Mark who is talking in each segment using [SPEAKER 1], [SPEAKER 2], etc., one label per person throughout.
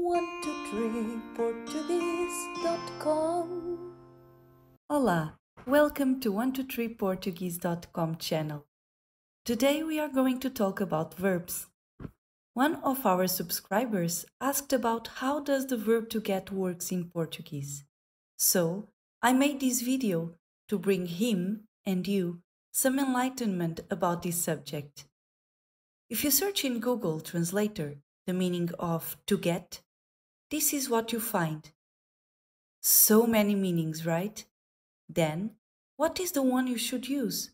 [SPEAKER 1] one two three portuguese.com Olá, welcome to one two three portuguese.com channel. Today we are going to talk about verbs. One of our subscribers asked about how does the verb to get works in Portuguese. So, I made this video to bring him and you some enlightenment about this subject. If you search in Google Translator the meaning of to get, this is what you find. So many meanings, right? Then, what is the one you should use?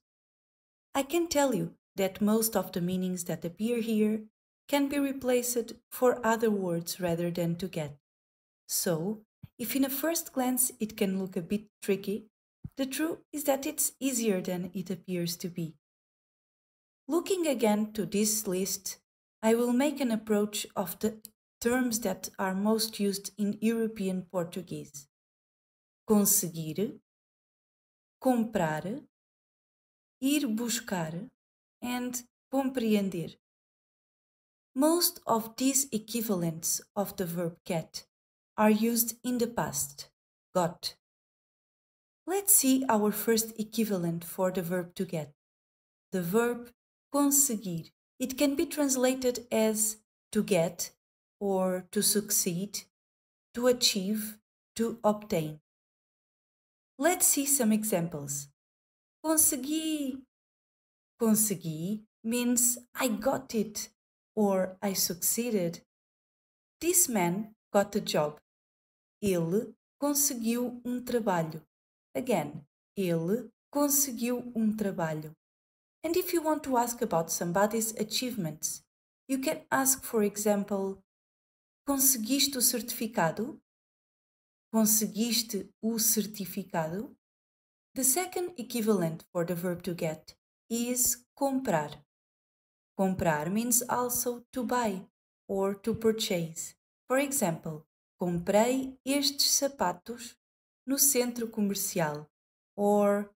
[SPEAKER 1] I can tell you that most of the meanings that appear here can be replaced for other words rather than to get. So, if in a first glance it can look a bit tricky, the truth is that it's easier than it appears to be. Looking again to this list, I will make an approach of the terms that are most used in European Portuguese: conseguir, comprar, ir buscar, and compreender. Most of these equivalents of the verb get are used in the past, got. Let's see our first equivalent for the verb to get. The verb conseguir. It can be translated as to get or to succeed, to achieve, to obtain. Let's see some examples. Consegui. Consegui means I got it or I succeeded. This man got a job. Ele conseguiu um trabalho. Again, ele conseguiu um trabalho. And if you want to ask about somebody's achievements, you can ask, for example, Conseguiste o certificado? Conseguiste o certificado? The second equivalent for the verb to get is comprar. Comprar means also to buy or to purchase. For example, comprei estes sapatos no centro comercial. Or,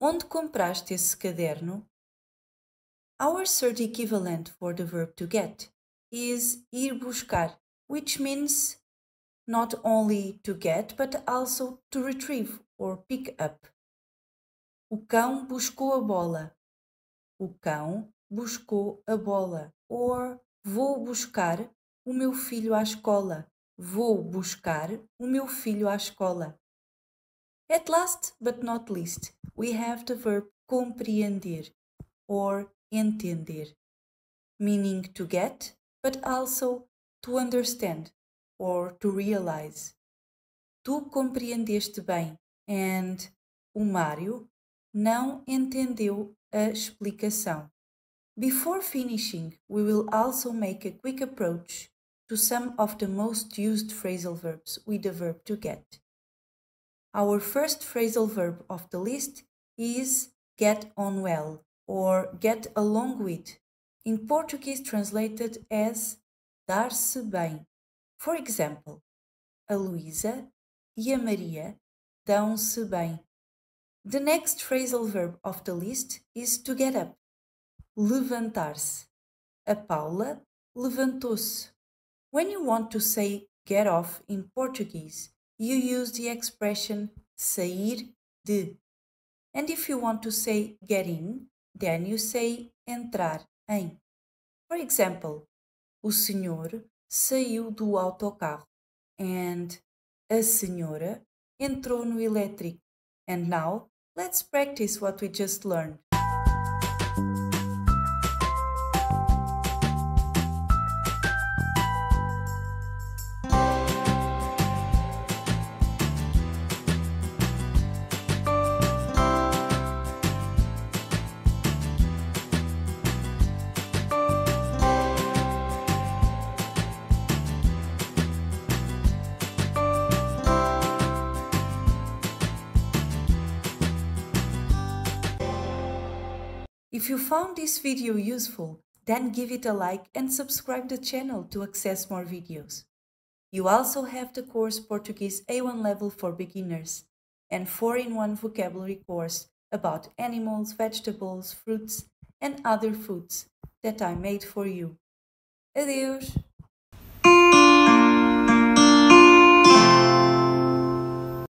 [SPEAKER 1] onde compraste esse caderno? Our third equivalent for the verb to get is ir buscar, which means not only to get, but also to retrieve or pick up. O cão buscou a bola. O cão buscou a bola. Or vou buscar o meu filho à escola. Vou buscar o meu filho à escola. At last but not least, we have the verb compreender or entender, meaning to get but also to understand or to realize. Tu compreendeste bem, and o Mário não entendeu a explicação. Before finishing, we will also make a quick approach to some of the most used phrasal verbs with the verb to get. Our first phrasal verb of the list is get on well or get along with in Portuguese translated as dar-se bem. For example, a Luísa e a Maria dão-se bem. The next phrasal verb of the list is to get up, levantar-se. A Paula levantou-se. When you want to say get off in Portuguese, you use the expression sair de. And if you want to say get in, then you say entrar. em For example, o senhor saiu do autocarro and a senhora entrou no elétrico. And now, let's practice what we just learned. If you found this video useful, then give it a like and subscribe the channel to access more videos. You also have the course Portuguese A1 level for beginners and 4-in-1 vocabulary course about animals, vegetables, fruits and other foods that I made for you. Adeus!